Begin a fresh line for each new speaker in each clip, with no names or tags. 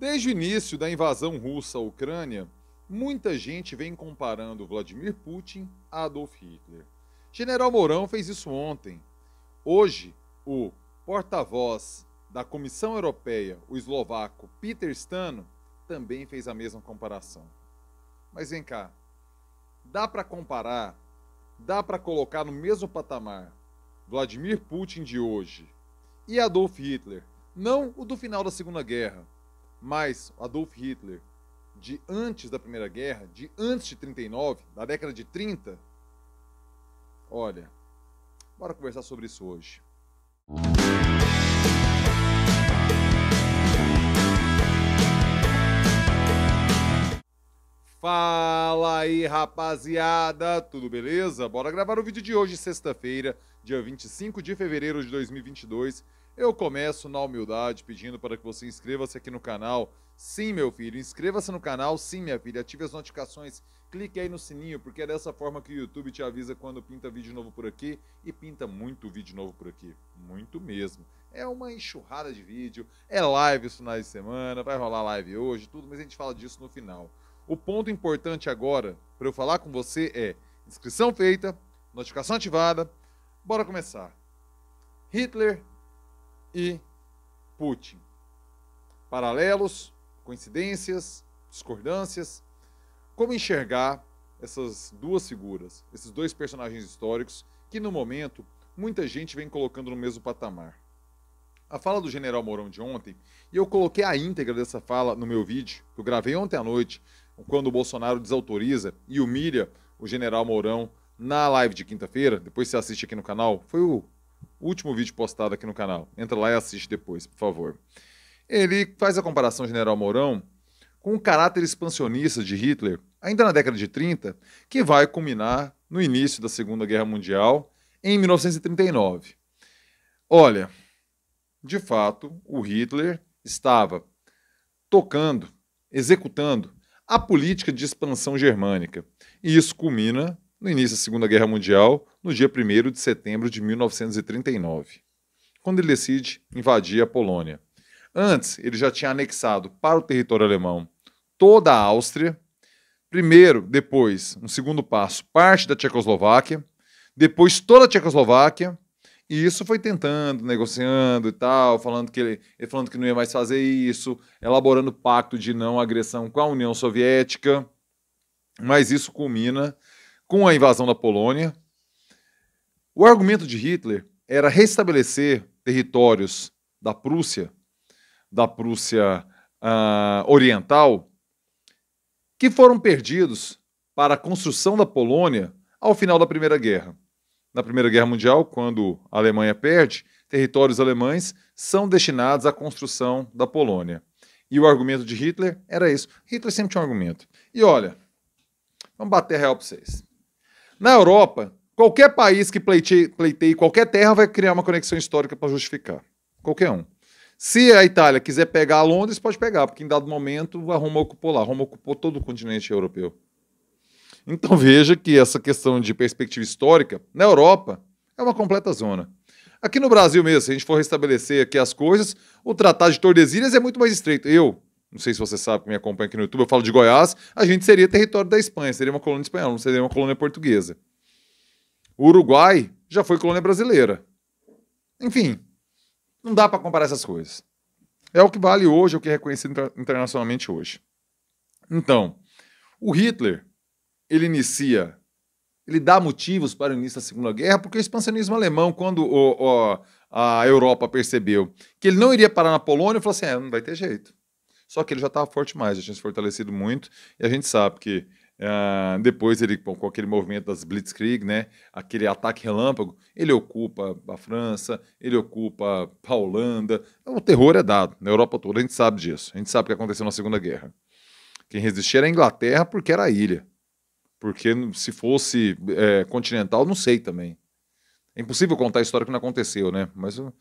Desde o início da invasão russa à Ucrânia, muita gente vem comparando Vladimir Putin a Adolf Hitler. General Mourão fez isso ontem. Hoje, o porta-voz da Comissão Europeia, o eslovaco Peter Stano, também fez a mesma comparação. Mas vem cá, dá para comparar, dá para colocar no mesmo patamar Vladimir Putin de hoje e Adolf Hitler, não o do final da Segunda Guerra, mas Adolf Hitler de antes da Primeira Guerra, de antes de 39, da década de 30, olha, bora conversar sobre isso hoje. Fala aí, rapaziada! Tudo beleza? Bora gravar o vídeo de hoje, sexta-feira, dia 25 de fevereiro de 2022. Eu começo na humildade pedindo para que você inscreva-se aqui no canal. Sim, meu filho, inscreva-se no canal. Sim, minha filha, ative as notificações. Clique aí no sininho, porque é dessa forma que o YouTube te avisa quando pinta vídeo novo por aqui e pinta muito vídeo novo por aqui. Muito mesmo. É uma enxurrada de vídeo, é live os finais de semana, vai rolar live hoje, tudo, mas a gente fala disso no final. O ponto importante agora para eu falar com você é inscrição feita, notificação ativada. Bora começar. Hitler e Putin. Paralelos, coincidências, discordâncias. Como enxergar essas duas figuras, esses dois personagens históricos que no momento muita gente vem colocando no mesmo patamar? A fala do general Mourão de ontem, e eu coloquei a íntegra dessa fala no meu vídeo, que eu gravei ontem à noite, quando o Bolsonaro desautoriza e humilha o general Mourão na live de quinta-feira, depois você assiste aqui no canal, foi o último vídeo postado aqui no canal. Entra lá e assiste depois, por favor. Ele faz a comparação General Mourão com o caráter expansionista de Hitler, ainda na década de 30, que vai culminar no início da Segunda Guerra Mundial, em 1939. Olha, de fato, o Hitler estava tocando, executando a política de expansão germânica. E isso culmina no início da Segunda Guerra Mundial, no dia 1 de setembro de 1939, quando ele decide invadir a Polônia. Antes, ele já tinha anexado para o território alemão toda a Áustria, primeiro, depois, um segundo passo, parte da Tchecoslováquia, depois toda a Tchecoslováquia, e isso foi tentando, negociando e tal, falando que ele, falando que não ia mais fazer isso, elaborando pacto de não agressão com a União Soviética. Mas isso culmina com a invasão da Polônia. O argumento de Hitler era restabelecer territórios da Prússia, da Prússia uh, Oriental, que foram perdidos para a construção da Polônia ao final da Primeira Guerra. Na Primeira Guerra Mundial, quando a Alemanha perde, territórios alemães são destinados à construção da Polônia. E o argumento de Hitler era isso. Hitler sempre tinha um argumento. E olha, vamos bater real para vocês. Na Europa, qualquer país que pleiteie, pleiteie qualquer terra vai criar uma conexão histórica para justificar. Qualquer um. Se a Itália quiser pegar Londres, pode pegar, porque em dado momento a Roma ocupou lá. A Roma ocupou todo o continente europeu. Então veja que essa questão de perspectiva histórica, na Europa, é uma completa zona. Aqui no Brasil mesmo, se a gente for restabelecer aqui as coisas, o Tratado de Tordesilhas é muito mais estreito. Eu, não sei se você sabe que me acompanha aqui no YouTube, eu falo de Goiás, a gente seria território da Espanha, seria uma colônia espanhola, não seria uma colônia portuguesa. O Uruguai já foi colônia brasileira. Enfim, não dá para comparar essas coisas. É o que vale hoje, é o que é reconhecido internacionalmente hoje. Então, o Hitler, ele inicia, ele dá motivos para o início da Segunda Guerra, porque o expansionismo alemão, quando o, o, a Europa percebeu que ele não iria parar na Polônia, falou assim: é, não vai ter jeito só que ele já estava forte mais, já tinha se fortalecido muito. E a gente sabe que Uh, depois ele com aquele movimento das Blitzkrieg, né? Aquele ataque relâmpago, ele ocupa a França, ele ocupa a Holanda. Então, o terror é dado na Europa toda, a gente sabe disso. A gente sabe o que aconteceu na Segunda Guerra. Quem resistia era a Inglaterra porque era ilha. Porque hum, se fosse é, continental, não sei também. É impossível contar a história que não aconteceu, né? Mas hum,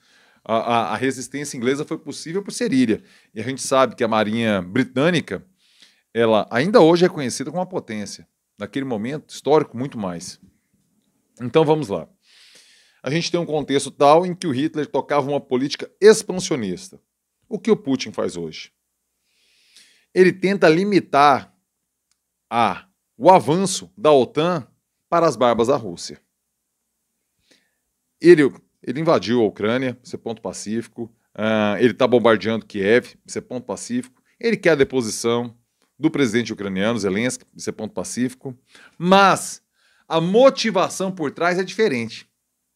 a, a, resistência inglesa foi possível por Serília. E a gente sabe que a Marinha Britânica, ela ainda hoje é conhecida como uma potência. Naquele momento histórico, muito mais. Então vamos lá. A gente tem um contexto tal em que o Hitler tocava uma política expansionista. O que o Putin faz hoje? Ele tenta limitar a, o avanço da OTAN para as barbas da Rússia. Ele ele invadiu a Ucrânia, isso é ponto pacífico. Uh, ele está bombardeando Kiev, isso é ponto pacífico. Ele quer a deposição do presidente ucraniano, Zelensky, isso é ponto pacífico. Mas a motivação por trás é diferente.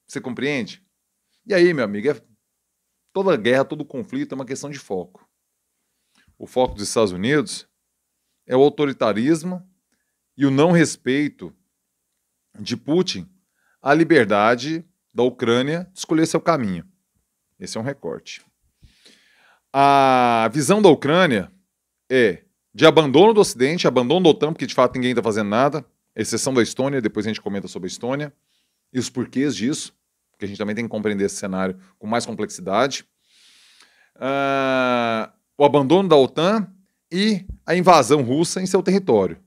Você compreende? E aí, meu amigo, é... toda guerra, todo conflito é uma questão de foco. O foco dos Estados Unidos é o autoritarismo e o não respeito de Putin à liberdade da Ucrânia escolher seu caminho. Esse é um recorte. A visão da Ucrânia é de abandono do Ocidente, abandono da OTAN, porque de fato ninguém está fazendo nada, exceção da Estônia, depois a gente comenta sobre a Estônia, e os porquês disso, porque a gente também tem que compreender esse cenário com mais complexidade. Uh, o abandono da OTAN e a invasão russa em seu território.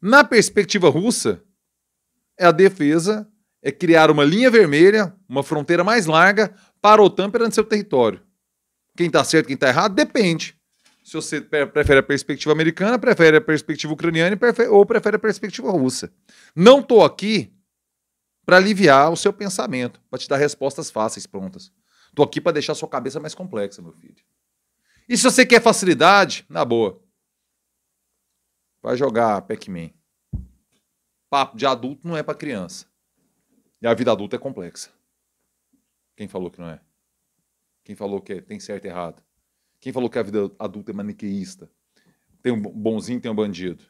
Na perspectiva russa, é a defesa é criar uma linha vermelha, uma fronteira mais larga para a OTAN perante seu território. Quem está certo, quem está errado, depende. Se você prefere a perspectiva americana, prefere a perspectiva ucraniana ou prefere a perspectiva russa. Não estou aqui para aliviar o seu pensamento, para te dar respostas fáceis, prontas. Estou aqui para deixar a sua cabeça mais complexa, meu filho. E se você quer facilidade, na boa, vai jogar Pac-Man. Papo de adulto não é para criança. E a vida adulta é complexa. Quem falou que não é? Quem falou que é, tem certo e errado? Quem falou que a vida adulta é maniqueísta? Tem um bonzinho, tem um bandido.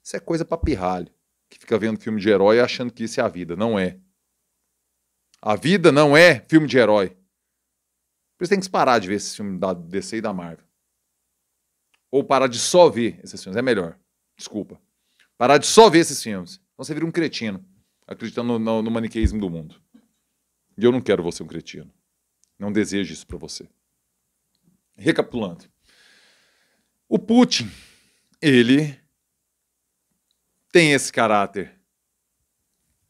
Isso é coisa pra pirralho, que fica vendo filme de herói achando que isso é a vida. Não é. A vida não é filme de herói. Por isso tem que parar de ver esse filme da DC e da Marvel. Ou parar de só ver esses filmes. É melhor. Desculpa. Parar de só ver esses filmes. Então você vira um cretino acreditando no, no maniqueísmo do mundo. E eu não quero você um cretino. Não desejo isso para você. Recapitulando. O Putin, ele tem esse caráter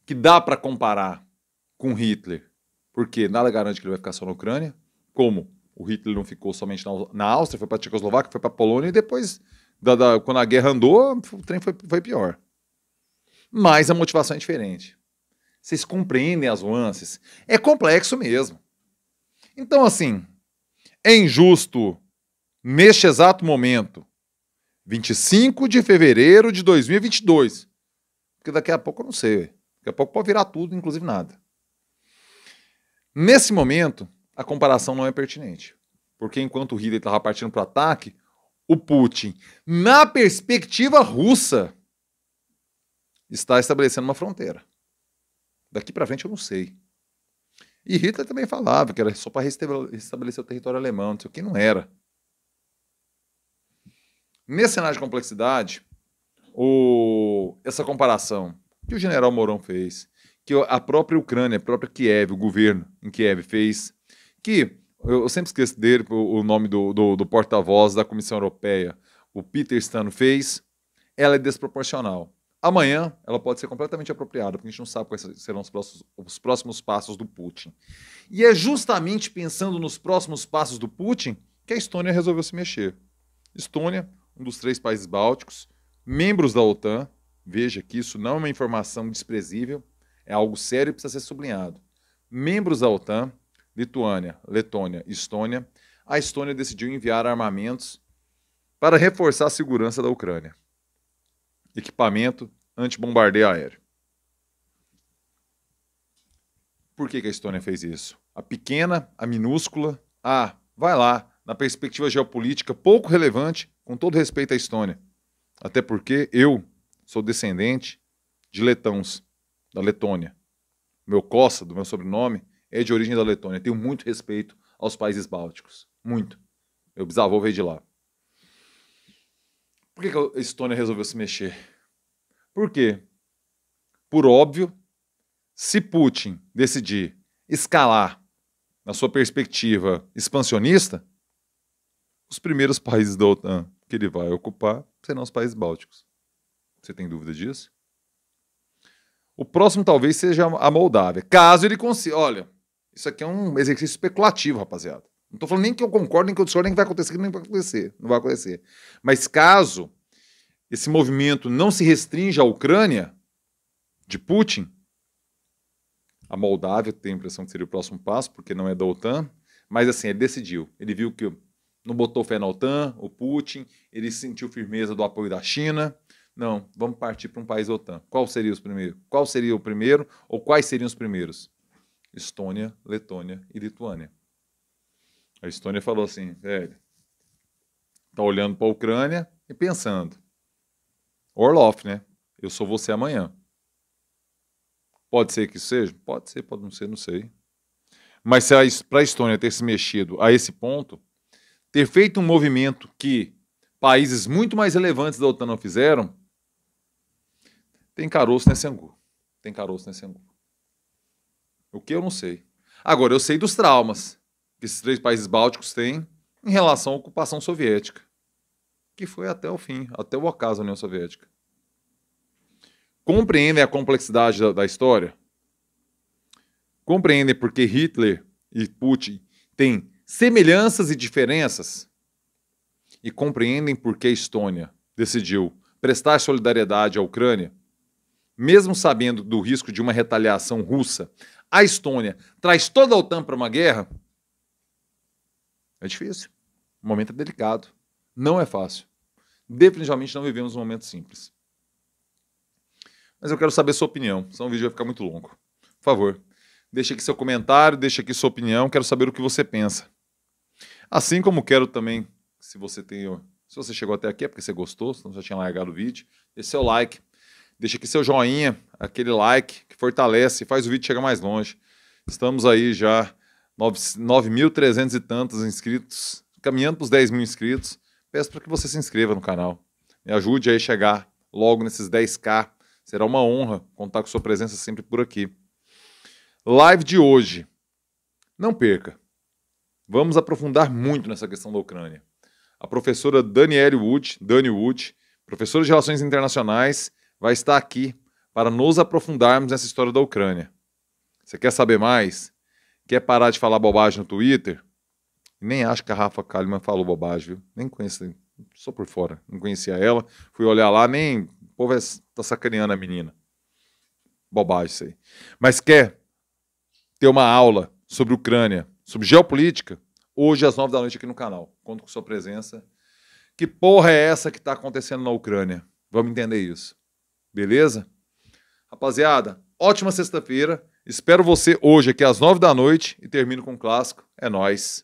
que dá para comparar com Hitler, porque nada garante que ele vai ficar só na Ucrânia, como o Hitler não ficou somente na Áustria, foi para a Tchecoslováquia, foi para a Polônia e depois, da, da, quando a guerra andou, o trem foi, foi pior mas a motivação é diferente. Vocês compreendem as nuances? É complexo mesmo. Então, assim, é injusto, neste exato momento, 25 de fevereiro de 2022, porque daqui a pouco eu não sei, daqui a pouco pode virar tudo, inclusive nada. Nesse momento, a comparação não é pertinente, porque enquanto o Hitler estava partindo para o ataque, o Putin, na perspectiva russa, está estabelecendo uma fronteira. Daqui para frente eu não sei. E Hitler também falava que era só para restabelecer o território alemão, não sei o que, não era. Nesse cenário de complexidade, o... essa comparação que o general Mourão fez, que a própria Ucrânia, a própria Kiev, o governo em Kiev fez, que eu sempre esqueço dele o nome do, do, do porta-voz da Comissão Europeia, o Peter Stano fez, ela é desproporcional. Amanhã ela pode ser completamente apropriada, porque a gente não sabe quais serão os próximos, os próximos passos do Putin. E é justamente pensando nos próximos passos do Putin que a Estônia resolveu se mexer. Estônia, um dos três países bálticos, membros da OTAN, veja que isso não é uma informação desprezível, é algo sério e precisa ser sublinhado. Membros da OTAN, Lituânia, Letônia e Estônia, a Estônia decidiu enviar armamentos para reforçar a segurança da Ucrânia equipamento antibombardeio aéreo. Por que, que, a Estônia fez isso? A pequena, a minúscula, a vai lá, na perspectiva geopolítica pouco relevante, com todo respeito à Estônia. Até porque eu sou descendente de letãos da Letônia. Meu Costa, do meu sobrenome, é de origem da Letônia. Tenho muito respeito aos países bálticos. Muito. Meu bisavô veio de lá. Por que, a Estônia resolveu se mexer? Por quê? Por óbvio, se Putin decidir escalar na sua perspectiva expansionista, os primeiros países da OTAN que ele vai ocupar serão os países bálticos. Você tem dúvida disso? O próximo talvez seja a Moldávia. Caso ele consiga. Olha, isso aqui é um exercício especulativo, rapaziada. Não estou falando nem que eu concordo, nem que eu discordo, nem que vai acontecer, nem que vai acontecer. Não vai acontecer. Mas caso esse movimento não se restrinja à Ucrânia, de Putin, a Moldávia tem a impressão que seria o próximo passo, porque não é da OTAN, mas assim, ele decidiu. Ele viu que não botou fé na OTAN, o Putin, ele sentiu firmeza do apoio da China. Não, vamos partir para um país OTAN. Qual seria os primeiros? Qual seria o primeiro ou quais seriam os primeiros? Estônia, Letônia e Lituânia. A Estônia falou assim, velho, tá olhando para a Ucrânia e pensando, Orloff, né? Eu sou você amanhã. Pode ser que seja? Pode ser, pode não ser, não sei. Mas para a Estônia ter se mexido a esse ponto, ter feito um movimento que países muito mais relevantes da OTAN não fizeram, tem caroço nesse angu. Tem caroço nesse angu. O que eu não sei. Agora, eu sei dos traumas que esses três países bálticos têm em relação à ocupação soviética, que foi até o fim, até o ocaso da União Soviética. Compreendem a complexidade da, da história? Compreendem por que Hitler e Putin têm semelhanças e diferenças? E compreendem por que a Estônia decidiu prestar solidariedade à Ucrânia? Mesmo sabendo do risco de uma retaliação russa, a Estônia traz toda a OTAN para uma guerra? É difícil. O momento é delicado. Não é fácil. Definitivamente não vivemos um momento simples. Mas eu quero saber sua opinião, senão o vídeo vai ficar muito longo. Por favor, deixe aqui seu comentário, deixe aqui sua opinião, quero saber o que você pensa. Assim como quero também, se você tem, se você chegou até aqui é porque você gostou, senão já tinha largado o vídeo, deixe seu like, deixe aqui seu joinha, aquele like que fortalece, faz o vídeo chegar mais longe. Estamos aí já 9.300 e tantos inscritos, caminhando para os 10 mil inscritos. Peço para que você se inscreva no canal. Me ajude aí a chegar logo nesses 10k. Será uma honra contar com sua presença sempre por aqui. Live de hoje. Não perca. Vamos aprofundar muito nessa questão da Ucrânia. A professora Daniele Wood, Dani Wood, professora de Relações Internacionais, vai estar aqui para nos aprofundarmos nessa história da Ucrânia. Você quer saber mais? Quer parar de falar bobagem no Twitter? Nem acho que a Rafa Kalimann falou bobagem, viu? Nem conheço, só por fora. Não conhecia ela. Fui olhar lá, nem. O povo está é tá sacaneando a menina. Bobagem isso aí. Mas quer ter uma aula sobre Ucrânia, sobre geopolítica? Hoje às nove da noite aqui no canal. Conto com sua presença. Que porra é essa que está acontecendo na Ucrânia? Vamos entender isso. Beleza? Rapaziada, ótima sexta-feira. Espero você hoje aqui às nove da noite e termino com um clássico. É nós.